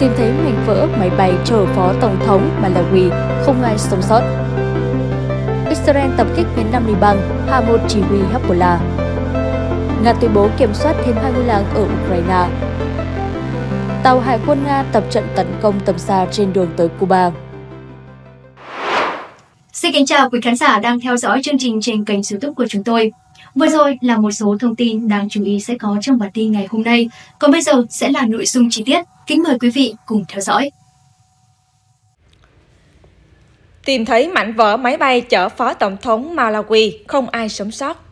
tìm thấy mảnh vỡ máy bay chở phó tổng thống Malawi, không ai sống sót. Israel tập kích miền Nam Liban, hạ một chỉ huy Hezbollah. Nga tuyên bố kiểm soát thêm hai ngôi làng ở Ukraine. Tàu hải quân Nga tập trận tấn công tầm xa trên đường tới Cuba. Xin kính chào quý khán giả đang theo dõi chương trình trên kênh youtube của chúng tôi. Vừa rồi là một số thông tin đáng chú ý sẽ có trong bản tin ngày hôm nay. Còn bây giờ sẽ là nội dung chi tiết. Kính mời quý vị cùng theo dõi. Tìm thấy mảnh vỡ máy bay chở Phó Tổng thống Malawi, không ai sống sót.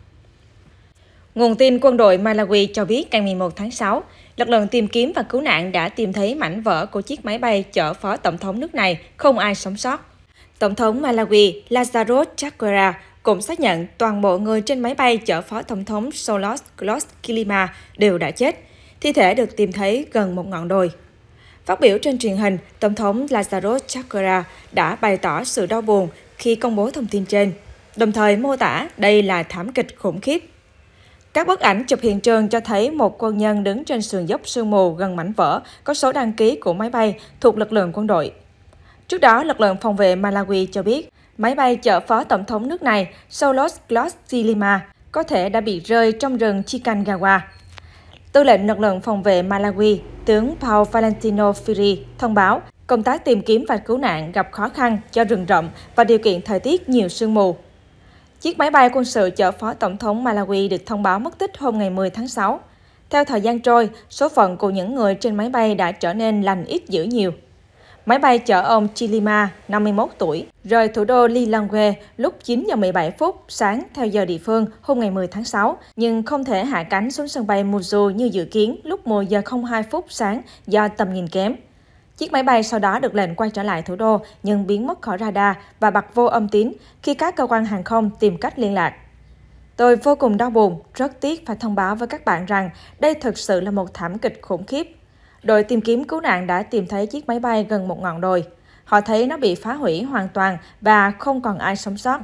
Nguồn tin quân đội Malawi cho biết ngày 11 tháng 6, lực lượng tìm kiếm và cứu nạn đã tìm thấy mảnh vỡ của chiếc máy bay chở phó tổng thống nước này, không ai sống sót. Tổng thống Malawi Lazarus Chakwera cũng xác nhận toàn bộ người trên máy bay chở Phó Tổng thống Solos Klaus Kilima đều đã chết. Thi thể được tìm thấy gần một ngọn đồi. Phát biểu trên truyền hình, Tổng thống Lazarus Chakra đã bày tỏ sự đau buồn khi công bố thông tin trên, đồng thời mô tả đây là thảm kịch khủng khiếp. Các bức ảnh chụp hiện trường cho thấy một quân nhân đứng trên sườn dốc sương mù gần mảnh vỡ có số đăng ký của máy bay thuộc lực lượng quân đội. Trước đó, lực lượng phòng vệ Malawi cho biết Máy bay chở phó tổng thống nước này Solos Klaus Zilima có thể đã bị rơi trong rừng Chikangawa. Tư lệnh lực lượng phòng vệ Malawi, tướng Paul Valentino Firi thông báo công tác tìm kiếm và cứu nạn gặp khó khăn do rừng rộng và điều kiện thời tiết nhiều sương mù. Chiếc máy bay quân sự chở phó tổng thống Malawi được thông báo mất tích hôm ngày 10 tháng 6. Theo thời gian trôi, số phận của những người trên máy bay đã trở nên lành ít dữ nhiều. Máy bay chở ông Chilima, 51 tuổi, rời thủ đô Lilongwe lúc 9 giờ 17 phút sáng theo giờ địa phương hôm ngày 10 tháng 6, nhưng không thể hạ cánh xuống sân bay Muju như dự kiến lúc 10 giờ 02 phút sáng do tầm nhìn kém. Chiếc máy bay sau đó được lệnh quay trở lại thủ đô nhưng biến mất khỏi radar và bật vô âm tín khi các cơ quan hàng không tìm cách liên lạc. Tôi vô cùng đau buồn, rất tiếc phải thông báo với các bạn rằng đây thực sự là một thảm kịch khủng khiếp. Đội tìm kiếm cứu nạn đã tìm thấy chiếc máy bay gần một ngọn đồi. Họ thấy nó bị phá hủy hoàn toàn và không còn ai sống sót.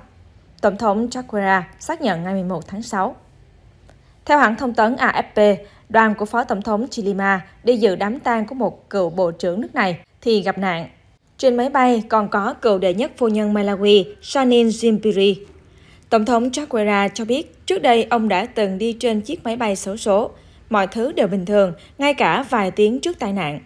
Tổng thống Chakwera xác nhận ngày 11 tháng 6. Theo hãng thông tấn AFP, đoàn của Phó Tổng thống Chilima đi dự đám tang của một cựu bộ trưởng nước này thì gặp nạn. Trên máy bay còn có cựu đệ nhất phu nhân Malawi Shanin Zimpiri. Tổng thống Chakwera cho biết trước đây ông đã từng đi trên chiếc máy bay xấu số. Mọi thứ đều bình thường, ngay cả vài tiếng trước tai nạn.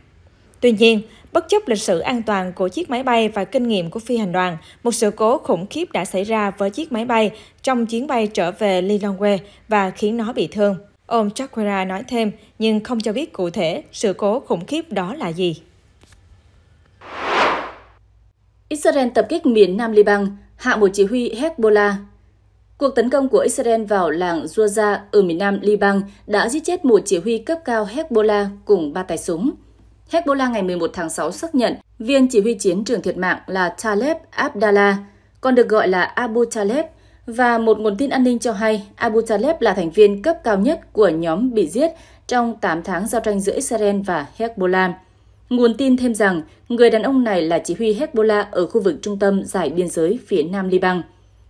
Tuy nhiên, Bất chấp lịch sử an toàn của chiếc máy bay và kinh nghiệm của phi hành đoàn, một sự cố khủng khiếp đã xảy ra với chiếc máy bay trong chuyến bay trở về Lilongwe và khiến nó bị thương. Ông Chakwera nói thêm, nhưng không cho biết cụ thể sự cố khủng khiếp đó là gì. Israel tập kích miền Nam Liban, hạ một chỉ huy Hezbollah. Cuộc tấn công của Israel vào làng Rojava ở miền Nam Liban đã giết chết một chỉ huy cấp cao Hezbollah cùng ba tay súng. Hezbollah ngày 11 tháng 6 xác nhận viên chỉ huy chiến trường thiệt mạng là Taleb Abdallah, còn được gọi là Abu Taleb, và một nguồn tin an ninh cho hay Abu Taleb là thành viên cấp cao nhất của nhóm bị giết trong 8 tháng giao tranh giữa Israel và Hezbollah. Nguồn tin thêm rằng người đàn ông này là chỉ huy Hezbollah ở khu vực trung tâm giải biên giới phía nam Liban.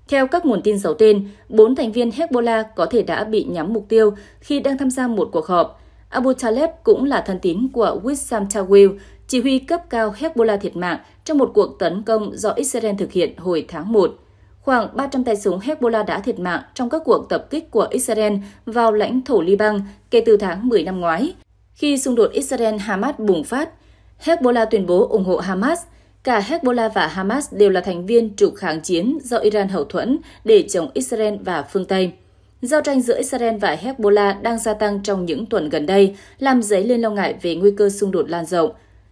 Theo các nguồn tin giấu tên, bốn thành viên Hezbollah có thể đã bị nhắm mục tiêu khi đang tham gia một cuộc họp Abu Taleb cũng là thân tín của Wissam Tawil, chỉ huy cấp cao Hezbollah thiệt mạng trong một cuộc tấn công do Israel thực hiện hồi tháng 1. Khoảng 300 tay súng Hezbollah đã thiệt mạng trong các cuộc tập kích của Israel vào lãnh thổ Liban kể từ tháng 10 năm ngoái, khi xung đột Israel-Hamas bùng phát. Hezbollah tuyên bố ủng hộ Hamas. Cả Hezbollah và Hamas đều là thành viên trục kháng chiến do Iran hậu thuẫn để chống Israel và phương Tây. Giao tranh giữa Israel và Hezbollah đang gia tăng trong những tuần gần đây, làm dấy lên lo ngại về nguy cơ xung đột lan rộng.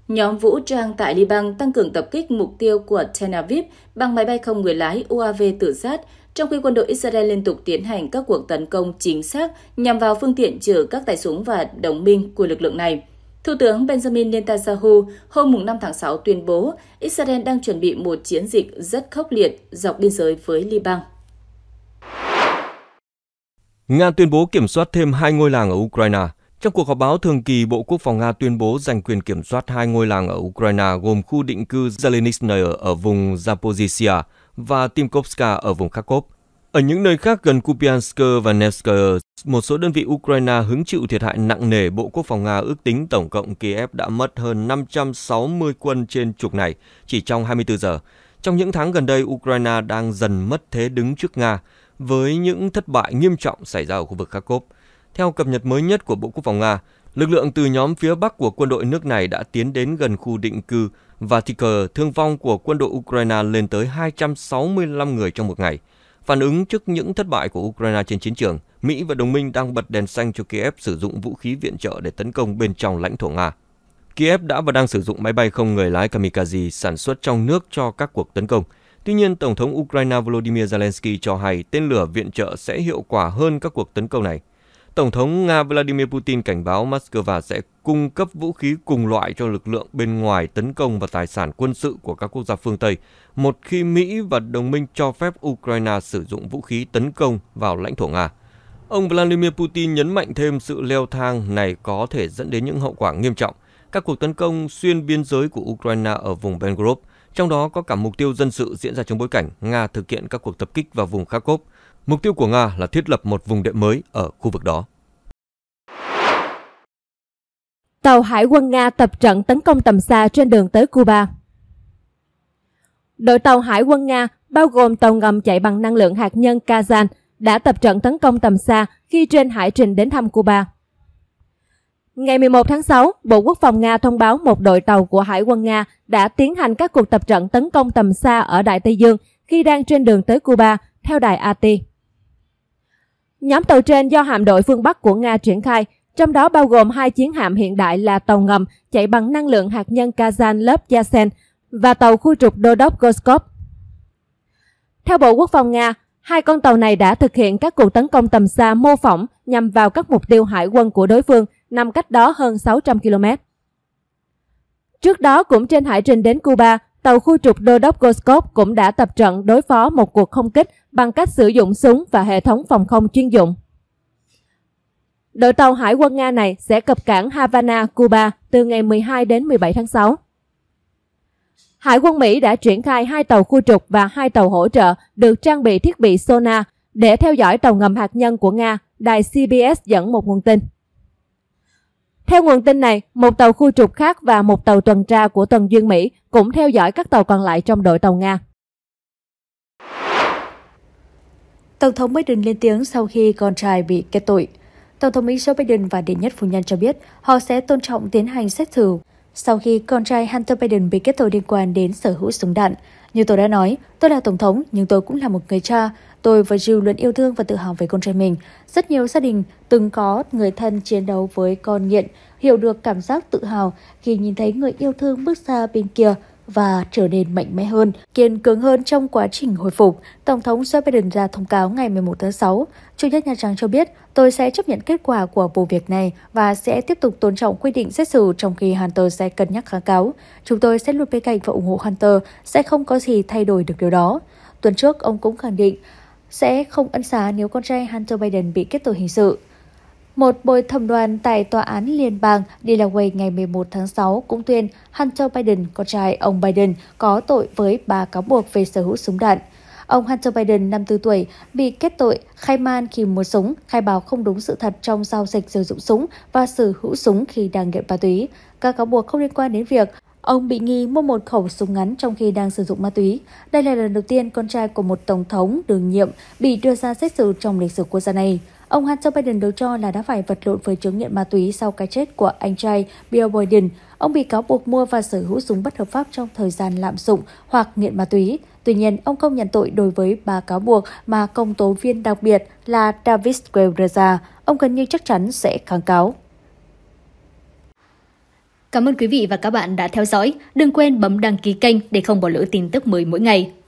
Nhóm vũ trang tại Liban tăng cường tập kích mục tiêu của Tel Aviv bằng máy bay không người lái UAV tự sát, trong khi quân đội Israel liên tục tiến hành các cuộc tấn công chính xác nhằm vào phương tiện chở các tay súng và đồng minh của lực lượng này. Thủ tướng Benjamin Netanyahu hôm 5 tháng 6 tuyên bố Israel đang chuẩn bị một chiến dịch rất khốc liệt dọc biên giới với Liban. Nga tuyên bố kiểm soát thêm hai ngôi làng ở Ukraine. Trong cuộc họp báo thường kỳ, Bộ Quốc phòng Nga tuyên bố giành quyền kiểm soát hai ngôi làng ở Ukraine gồm khu định cư Zelensnaya ở vùng Zaporizhia và Timkovska ở vùng Kharkov. Ở những nơi khác gần Kupiansk và Nevsk, một số đơn vị Ukraine hứng chịu thiệt hại nặng nề. Bộ Quốc phòng Nga ước tính tổng cộng Kiev đã mất hơn 560 quân trên trục này chỉ trong 24 giờ. Trong những tháng gần đây, Ukraine đang dần mất thế đứng trước Nga với những thất bại nghiêm trọng xảy ra ở khu vực Kharkov. Theo cập nhật mới nhất của Bộ Quốc phòng Nga, lực lượng từ nhóm phía Bắc của quân đội nước này đã tiến đến gần khu định cư và cờ thương vong của quân đội Ukraine lên tới 265 người trong một ngày. Phản ứng trước những thất bại của Ukraine trên chiến trường, Mỹ và đồng minh đang bật đèn xanh cho Kiev sử dụng vũ khí viện trợ để tấn công bên trong lãnh thổ Nga. Kiev đã và đang sử dụng máy bay không người lái kamikaze sản xuất trong nước cho các cuộc tấn công – Tuy nhiên, Tổng thống Ukraine Volodymyr Zelensky cho hay tên lửa viện trợ sẽ hiệu quả hơn các cuộc tấn công này. Tổng thống Nga Vladimir Putin cảnh báo Moscow sẽ cung cấp vũ khí cùng loại cho lực lượng bên ngoài tấn công vào tài sản quân sự của các quốc gia phương Tây một khi Mỹ và đồng minh cho phép Ukraine sử dụng vũ khí tấn công vào lãnh thổ Nga. Ông Vladimir Putin nhấn mạnh thêm sự leo thang này có thể dẫn đến những hậu quả nghiêm trọng. Các cuộc tấn công xuyên biên giới của Ukraine ở vùng Belgorod trong đó có cả mục tiêu dân sự diễn ra trong bối cảnh Nga thực hiện các cuộc tập kích vào vùng Kharkov. Mục tiêu của Nga là thiết lập một vùng đệm mới ở khu vực đó. Tàu hải quân Nga tập trận tấn công tầm xa trên đường tới Cuba. Đội tàu hải quân Nga, bao gồm tàu ngầm chạy bằng năng lượng hạt nhân Kazan, đã tập trận tấn công tầm xa khi trên hải trình đến thăm Cuba. Ngày 11 tháng 6, Bộ Quốc phòng Nga thông báo một đội tàu của Hải quân Nga đã tiến hành các cuộc tập trận tấn công tầm xa ở Đại Tây Dương khi đang trên đường tới Cuba, theo đài AT. Nhóm tàu trên do hạm đội phương Bắc của Nga triển khai, trong đó bao gồm hai chiến hạm hiện đại là tàu ngầm chạy bằng năng lượng hạt nhân Kazan lớp Yasen và tàu khu trục Đô đốc Goskov. Theo Bộ Quốc phòng Nga, hai con tàu này đã thực hiện các cuộc tấn công tầm xa mô phỏng nhằm vào các mục tiêu hải quân của đối phương nằm cách đó hơn 600 km. Trước đó cũng trên hải trình đến Cuba, tàu khu trục đô đốc Goskov cũng đã tập trận đối phó một cuộc không kích bằng cách sử dụng súng và hệ thống phòng không chuyên dụng. Đội tàu hải quân Nga này sẽ cập cảng Havana, Cuba từ ngày 12 đến 17 tháng 6. Hải quân Mỹ đã triển khai hai tàu khu trục và hai tàu hỗ trợ được trang bị thiết bị sonar để theo dõi tàu ngầm hạt nhân của Nga, đài CBS dẫn một nguồn tin. Theo nguồn tin này, một tàu khu trục khác và một tàu tuần tra của tuần duyên Mỹ cũng theo dõi các tàu còn lại trong đội tàu Nga. Tổng thống Biden lên tiếng sau khi con trai bị kết tội. Tổng thống Mỹ Joe Biden và đệ nhất phu nhân cho biết họ sẽ tôn trọng tiến hành xét xử sau khi con trai Hunter Biden bị kết tội liên quan đến sở hữu súng đạn. Như tôi đã nói, tôi là tổng thống nhưng tôi cũng là một người cha. Tôi và Jill luôn yêu thương và tự hào về con trai mình. Rất nhiều gia đình từng có người thân chiến đấu với con nghiện, hiểu được cảm giác tự hào khi nhìn thấy người yêu thương bước xa bên kia và trở nên mạnh mẽ hơn, kiên cường hơn trong quá trình hồi phục. Tổng thống Joe Biden ra thông cáo ngày 11 tháng 6. Chủ nhất Nhà Trắng cho biết, tôi sẽ chấp nhận kết quả của vụ việc này và sẽ tiếp tục tôn trọng quy định xét xử trong khi Hunter sẽ cân nhắc kháng cáo. Chúng tôi sẽ luôn bên cạnh và ủng hộ Hunter, sẽ không có gì thay đổi được điều đó. Tuần trước, ông cũng khẳng định sẽ không ân xá nếu con trai Hunter Biden bị kết tội hình sự. Một bồi thẩm đoàn tại Tòa án Liên bang Delaware ngày 11 tháng 6 cũng tuyên Hunter Biden, con trai ông Biden, có tội với ba cáo buộc về sở hữu súng đạn. Ông Hunter Biden, 54 tuổi, bị kết tội khai man khi mua súng, khai báo không đúng sự thật trong giao dịch sử dụng súng và sở hữu súng khi đang nghiện ma túy. Các cáo buộc không liên quan đến việc Ông bị nghi mua một khẩu súng ngắn trong khi đang sử dụng ma túy. Đây là lần đầu tiên con trai của một tổng thống đương nhiệm bị đưa ra xét xử trong lịch sử quốc gia này. Ông Hunter Biden được cho là đã phải vật lộn với chứng nghiện ma túy sau cái chết của anh trai Bill Biden. Ông bị cáo buộc mua và sở hữu súng bất hợp pháp trong thời gian lạm dụng hoặc nghiện ma túy. Tuy nhiên, ông không nhận tội đối với ba cáo buộc mà công tố viên đặc biệt là David Square Ông gần như chắc chắn sẽ kháng cáo. Cảm ơn quý vị và các bạn đã theo dõi. Đừng quên bấm đăng ký kênh để không bỏ lỡ tin tức mới mỗi ngày.